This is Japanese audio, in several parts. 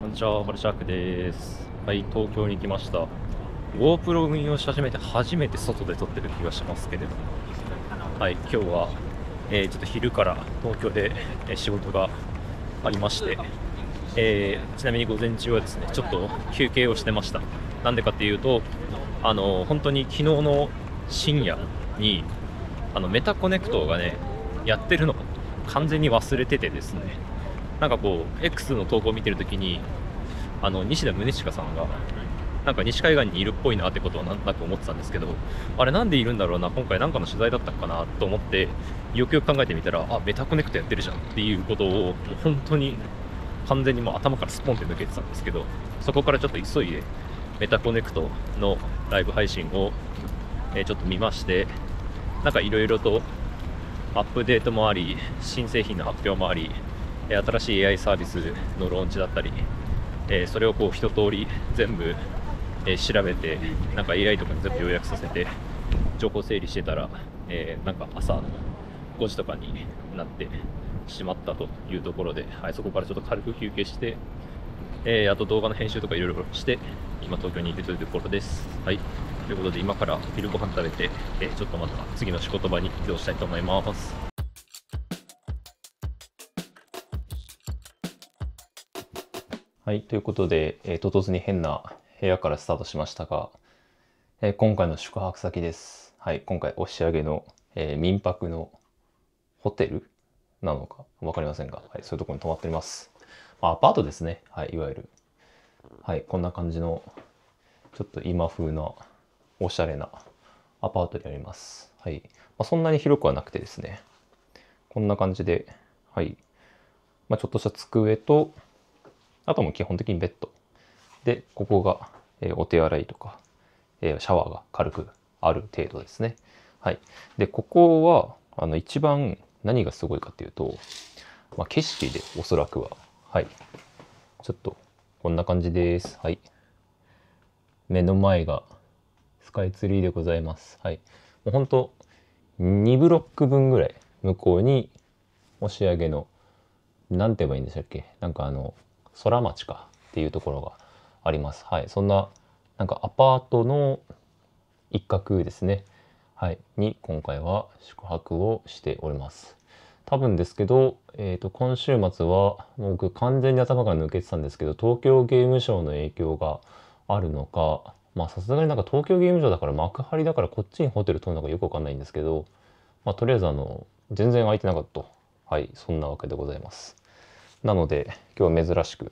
こんにちは、こシャークです。はい、東京に来ました。GoPro 運用し始めて初めて外で撮ってる気がしますけれども、はい、今日は、えー、ちょっと昼から東京で、え仕事がありまして、えー、ちなみに午前中はですね、ちょっと休憩をしてました。なんでかっていうと、あの、本当に昨日の深夜に、あの、メタコネクトがね、やってるの完全に忘れててですね、なんかこう X の投稿を見てるときにあの西田宗近さんがなんか西海岸にいるっぽいなってことはなんとなく思ってたんですけどあれなんでいるんだろうな今回なんかの取材だったかなと思ってよくよく考えてみたらあメタコネクトやってるじゃんっていうことを本当に完全にもう頭からすポぽんって抜けてたんですけどそこからちょっと急いでメタコネクトのライブ配信を、えちょっと見ましてなんかいろいろとアップデートもあり新製品の発表もあり新しい AI サービスのローンチだったり、えそれをこう一通り全部、え調べてなんか AI とかに全部要約させて情報整理してたら、えなんか朝5時とかになってしまったというところで、はい、そこからちょっと軽く休憩して、えー、あと動画の編集とかいろいろして、今東京にいるというところです。はい。ということで今から昼ご飯食べて、えー、ちょっとまた次の仕事場に移動したいと思います。はい、ということで、えー、唐突に変な部屋からスタートしましたが、えー、今回の宿泊先です。はい、今回押し上げの、えー、民泊のホテルなのか分かりませんが、はい、そういうところに泊まっております。まあ、アパートですね、はい、いわゆる。はい、こんな感じの、ちょっと今風な、おしゃれなアパートにあります。はい。まあ、そんなに広くはなくてですね、こんな感じで、はい。まあ、ちょっとした机と、あとも基本的にベッド。で、ここが、えー、お手洗いとか、えー、シャワーが軽くある程度ですね。はい。で、ここは、あの、一番何がすごいかっていうと、まあ、景色でおそらくは、はい。ちょっと、こんな感じです。はい。目の前がスカイツリーでございます。はい。もうほんと、2ブロック分ぐらい向こうに押し上げの、なんて言えばいいんでしたっけなんかあの、空町かっていうところがあります。はい、そんななんかアパートの一角ですね。はい、に今回は宿泊をしております。多分ですけど、えー、と今週末は僕完全に頭から抜けてたんですけど東京ゲームショウの影響があるのかまあさすがになんか東京ゲームショウだから幕張だからこっちにホテル取るのかよくわかんないんですけど、まあ、とりあえずあの全然空いてなかったはいそんなわけでございます。なので今日は珍しく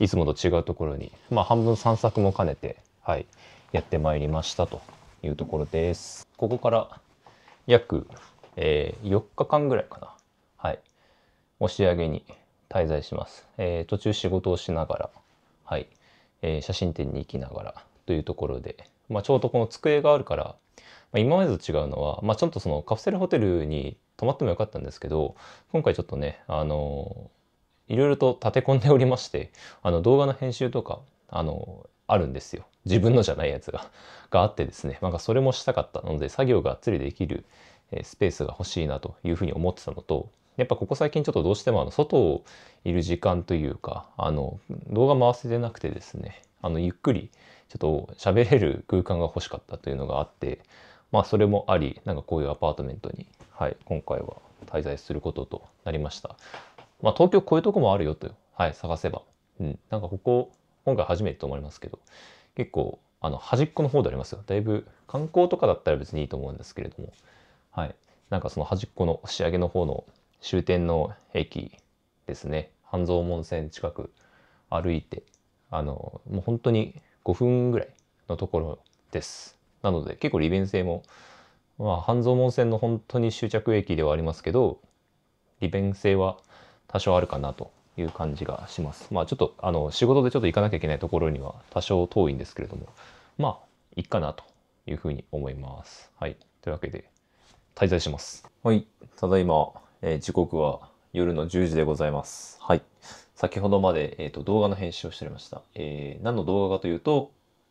いつもと違うところに、まあ、半分散策も兼ねて、はい、やってまいりましたというところです。ここから約、えー、4日間ぐらいかな、はい、押上に滞在します。えー、途中仕事をしながら、はいえー、写真展に行きながらというところで、まあ、ちょうどこの机があるから、まあ、今までと違うのは、まあ、ちょっとそのカプセルホテルに泊まってもよかったんですけど今回ちょっとねあのーいろいろと立て込んでおりましてあの動画の編集とかあのあるんですよ自分のじゃないやつが があってですねなんかそれもしたかったので作業がっつりできるスペースが欲しいなというふうに思ってたのとやっぱここ最近ちょっとどうしてもあの外をいる時間というかあの動画回せてなくてですねあのゆっくりちょっと喋れる空間が欲しかったというのがあってまあそれもありなんかこういうアパートメントに、はい、今回は滞在することとなりました。まあ、東京こういうとこもあるよと、はい、探せば。うん。なんかここ、今回初めてと思いますけど、結構、あの、端っこの方でありますよ。だいぶ、観光とかだったら別にいいと思うんですけれども、はい。なんかその端っこの仕上げの方の終点の駅ですね。半蔵門線近く歩いて、あの、もう本当に5分ぐらいのところです。なので、結構利便性も、まあ、半蔵門線の本当に終着駅ではありますけど、利便性は多少あるかなという感じがします。まあちょっとあの仕事でちょっと行かなきゃいけないところには多少遠いんですけれども、まあいっかなというふうに思います。はい。というわけで滞在します。はい。ただいま、えー、時刻は夜の10時でございます。はい。先ほどまで、えーと、動画の編集をしておりました。えー、何の動画かというと、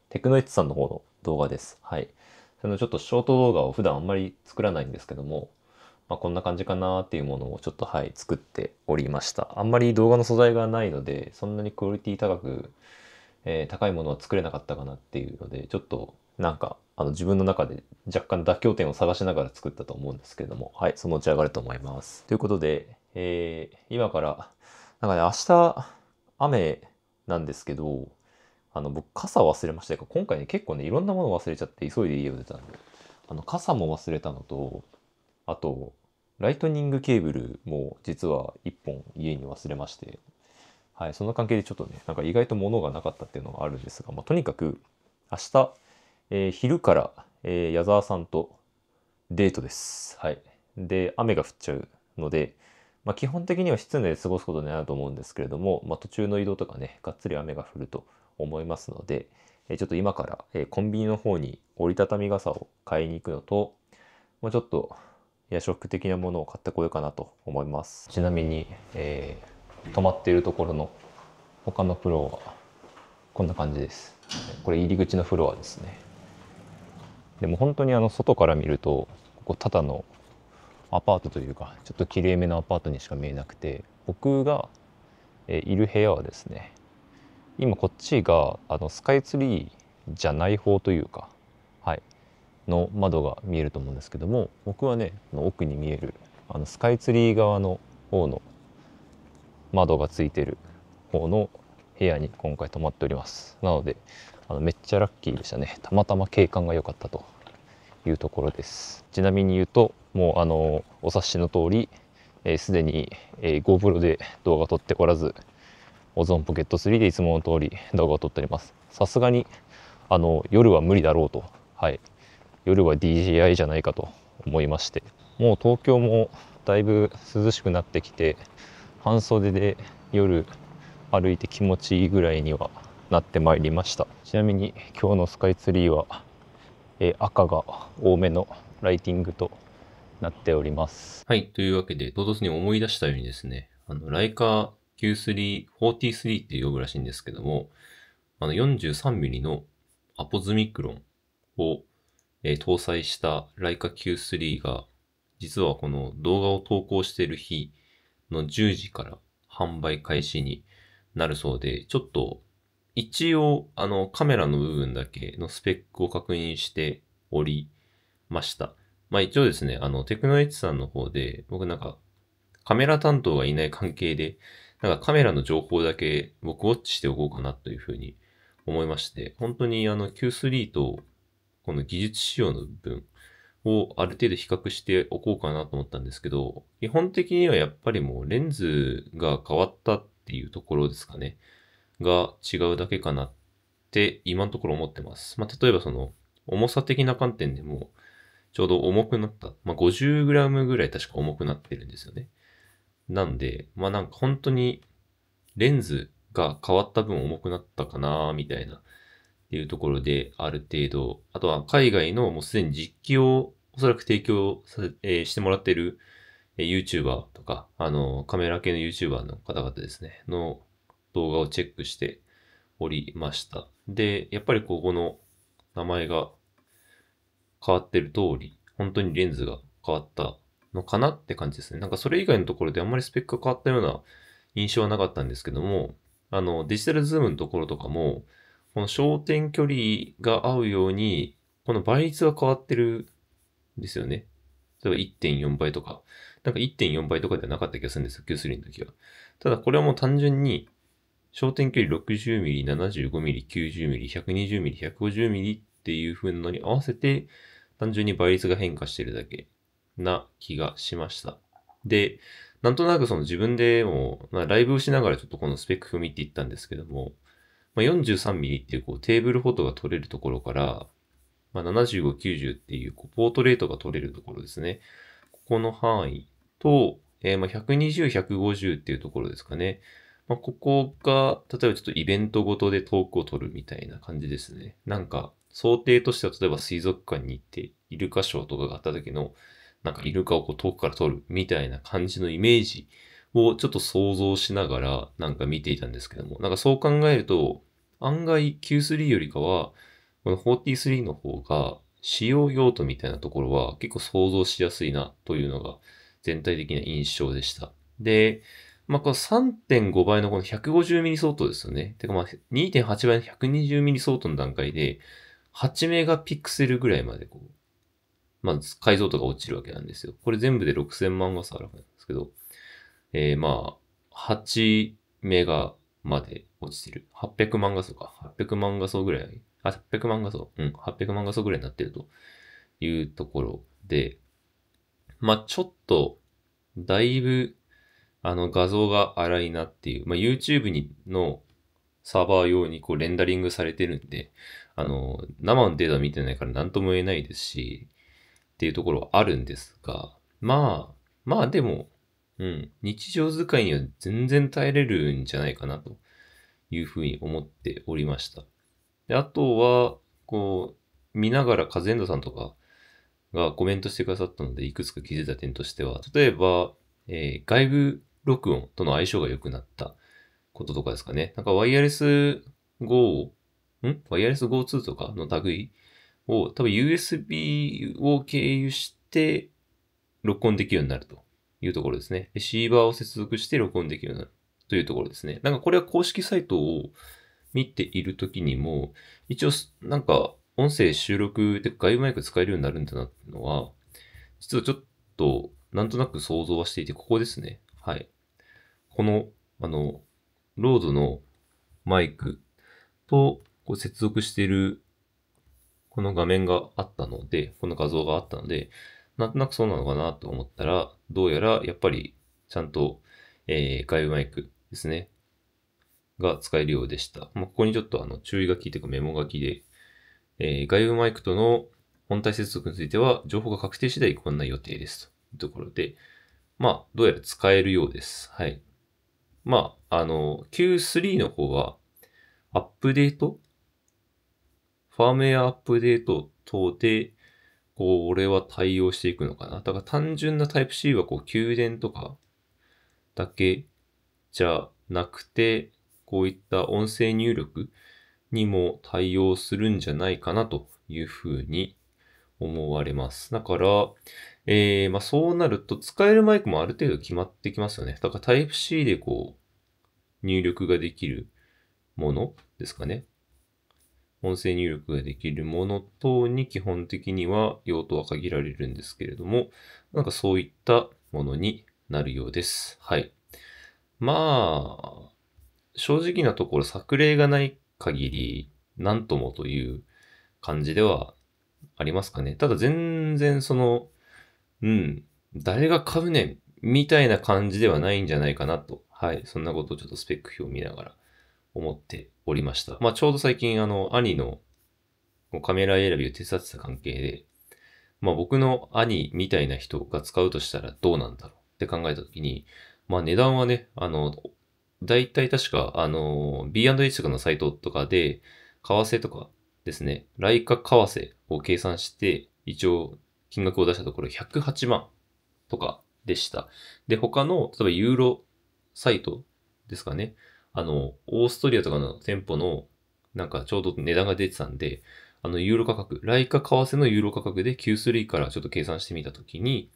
テクノイッツさんの方の動画です。はい。そのちょっとショート動画を普段あんまり作らないんですけども、まあ、こんな感じかなっていうものをちょっとはい作っておりましたあんまり動画の素材がないのでそんなにクオリティ高く、えー、高いものは作れなかったかなっていうのでちょっとなんかあの自分の中で若干妥協点を探しながら作ったと思うんですけれどもはいそのうち上がると思いますということで、えー、今からなんかね明日雨なんですけどあの僕傘忘れましたけ今回ね結構ねいろんなもの忘れちゃって急いで家を出たんであの傘も忘れたのとあと、ライトニングケーブルも実は1本家に忘れまして、はい、その関係でちょっとね、なんか意外と物がなかったっていうのがあるんですが、まあ、とにかく明日、えー、昼から、えー、矢沢さんとデートです。はい。で、雨が降っちゃうので、まあ、基本的には室内で過ごすことになると思うんですけれども、まあ、途中の移動とかね、がっつり雨が降ると思いますので、えちょっと今から、えコンビニの方に折りたたみ傘を買いに行くのと、まあ、ちょっと夜食的なものを買ってこようかなと思いますちなみに、えー、泊まっているところの他のフロアはこんな感じですこれ入り口のフロアですねでも本当にあの外から見るとここただのアパートというかちょっときれいめのアパートにしか見えなくて僕がいる部屋はですね今こっちがあのスカイツリーじゃない方というかはいの窓が見えると思うんですけども僕はね奥に見えるあのスカイツリー側の方の窓がついてる方の部屋に今回泊まっておりますなのであのめっちゃラッキーでしたねたまたま景観が良かったというところですちなみに言うともうあのお察しの通りすで、えー、に、えー、GoPro で動画撮っておらずオゾンポケット3でいつもの通り動画を撮っておりますさすがにあの夜は無理だろうとはい夜は DJI じゃないかと思いましてもう東京もだいぶ涼しくなってきて半袖で夜歩いて気持ちいいぐらいにはなってまいりましたちなみに今日のスカイツリーは、え赤が多めのライティングとなっておりますはいというわけで唐突に思い出したようにですねあのライカー Q343 って呼ぶらしいんですけどもあの 43mm のアポズミクロンをえー、搭載した l イ i c a Q3 が、実はこの動画を投稿している日の10時から販売開始になるそうで、ちょっと一応あのカメラの部分だけのスペックを確認しておりました。まあ一応ですね、あのテクノエッジさんの方で僕なんかカメラ担当がいない関係で、なんかカメラの情報だけ僕ウォッチしておこうかなというふうに思いまして、本当にあの Q3 とこの技術仕様の部分をある程度比較しておこうかなと思ったんですけど、基本的にはやっぱりもうレンズが変わったっていうところですかね、が違うだけかなって今のところ思ってます。まあ、例えばその重さ的な観点でも、ちょうど重くなった。まあ、50g ぐらい確か重くなってるんですよね。なんで、まあなんか本当にレンズが変わった分重くなったかなみたいなっていうところである程度、あとは海外のもうすでに実機をおそらく提供させ、えー、してもらっている YouTuber とか、あの、カメラ系の YouTuber の方々ですね、の動画をチェックしておりました。で、やっぱりここの名前が変わってる通り、本当にレンズが変わったのかなって感じですね。なんかそれ以外のところであんまりスペックが変わったような印象はなかったんですけども、あの、デジタルズームのところとかも、この焦点距離が合うように、この倍率が変わってるんですよね。例えば1.4倍とか、なんか1.4倍とかではなかった気がするんですよ、Q3 の時は。ただこれはもう単純に、焦点距離 60mm、75mm、90mm、120mm、150mm っていう風なのに合わせて、単純に倍率が変化してるだけな気がしました。で、なんとなくその自分でも、まあ、ライブをしながらちょっとこのスペックみ見ていったんですけども、まあ、43ミリっていうこうテーブルフォトが撮れるところから、まあ、75、90っていうこうポートレートが撮れるところですね。ここの範囲と、えー、ま120、150っていうところですかね。まあ、ここが、例えばちょっとイベントごとで遠くを撮るみたいな感じですね。なんか、想定としては例えば水族館に行ってイルカショーとかがあった時の、なんかイルカをこう遠くから撮るみたいな感じのイメージをちょっと想像しながらなんか見ていたんですけども、なんかそう考えると、案外 Q3 よりかは、この43の方が使用用途みたいなところは結構想像しやすいなというのが全体的な印象でした。で、まあ、この3.5倍のこの 150mm 相当ですよね。てかまあ2.8倍の 120mm 相当の段階で8メガピクセルぐらいまでこう、まあ、解像度が落ちるわけなんですよ。これ全部で6000万画素あるわけなんですけど、えー、まあ、8メガまで落ちてる。800万画素か。800万画素ぐらい。あ、800万画素。うん、800万画素ぐらいになってるというところで、まあ、ちょっと、だいぶ、あの、画像が荒いなっていう。まあ、YouTube にのサーバー用にこうレンダリングされてるんで、あの、生のデータ見てないから何とも言えないですし、っていうところはあるんですが、まあ、まあでも、うん、日常使いには全然耐えれるんじゃないかなというふうに思っておりました。であとは、こう、見ながら、カズエンドさんとかがコメントしてくださったので、いくつか気づいた点としては、例えば、えー、外部録音との相性が良くなったこととかですかね。なんかワイヤレス Go んワイヤレス Go2 とかの類を多分 USB を経由して録音できるようになるというところですね。レシーバーを接続して録音できるようになる。というところですね。なんかこれは公式サイトを見ているときにも、一応なんか音声収録で外部マイク使えるようになるんだなっていうのは、実はちょっとなんとなく想像はしていて、ここですね。はい。この、あの、ロードのマイクとこう接続しているこの画面があったので、この画像があったので、なんとなくそうなのかなと思ったら、どうやらやっぱりちゃんと、えー、外部マイクですね。が使えるようでした。まあ、ここにちょっとあの注意書きというかメモ書きで、えー、外部マイクとの本体接続については情報が確定次第こんな予定ですというところで、まあ、どうやら使えるようです。はい。まあ、あの、Q3 の方は、アップデートファームウェアアップデート等で、これは対応していくのかな。だから単純な Type-C はこう、給電とかだけじゃなくて、こういった音声入力にも対応するんじゃないかなというふうに思われます。だから、えー、まあ、そうなると使えるマイクもある程度決まってきますよね。だから Type-C でこう入力ができるものですかね。音声入力ができるもの等に基本的には用途は限られるんですけれども、なんかそういったものになるようです。はい。まあ、正直なところ作例がない限り、なんともという感じではありますかね。ただ全然その、うん、誰が買うねんみたいな感じではないんじゃないかなと。はい。そんなことをちょっとスペック表を見ながら思っておりました。まあちょうど最近あの兄のカメラ選びを手伝ってた関係で、まあ僕の兄みたいな人が使うとしたらどうなんだろうって考えたときに、まあ値段はね、あの、だいたい確か、あの、B&H とかのサイトとかで、為替とかですね、来価為替を計算して、一応金額を出したところ108万とかでした。で、他の、例えばユーロサイトですかね、あの、オーストリアとかの店舗の、なんかちょうど値段が出てたんで、あの、ユーロ価格、来価為替のユーロ価格で Q3 からちょっと計算してみたときに、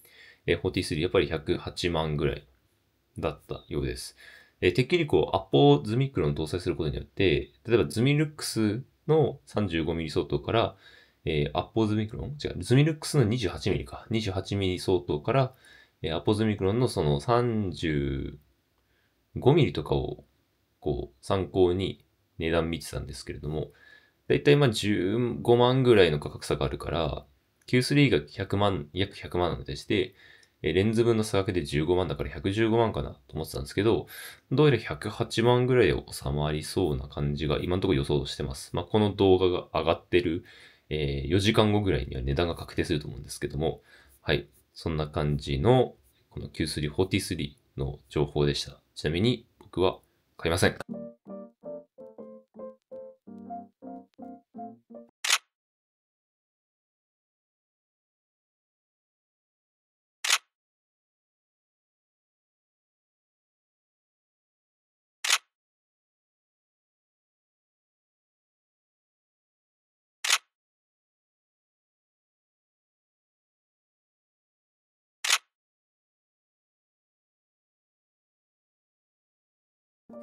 えー、43やっぱり108万ぐらいだったようです。えー、てっきりこう、アポズミクロン搭載することによって、例えばズミルックスの 35mm 相当から、えー、アポズミクロン違う、ズミルックスの 28mm か。28mm 相当から、えー、アポズミクロンのその 35mm とかをこう参考に値段見てたんですけれども、だいたいまあ15万ぐらいの価格差があるから、Q3 が100万、約100万なのでして、えレンズ分の差額で15万だから115万かなと思ってたんですけど、どうやら108万ぐらいで収まりそうな感じが今のところ予想してます。まあ、この動画が上がってる、えー、4時間後ぐらいには値段が確定すると思うんですけども、はい。そんな感じの、この Q343 の情報でした。ちなみに僕は買いません。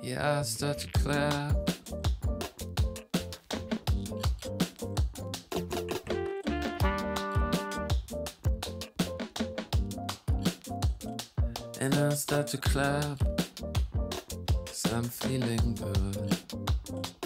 Yeah, I start to clap. And I start to clap, cause I'm feeling good.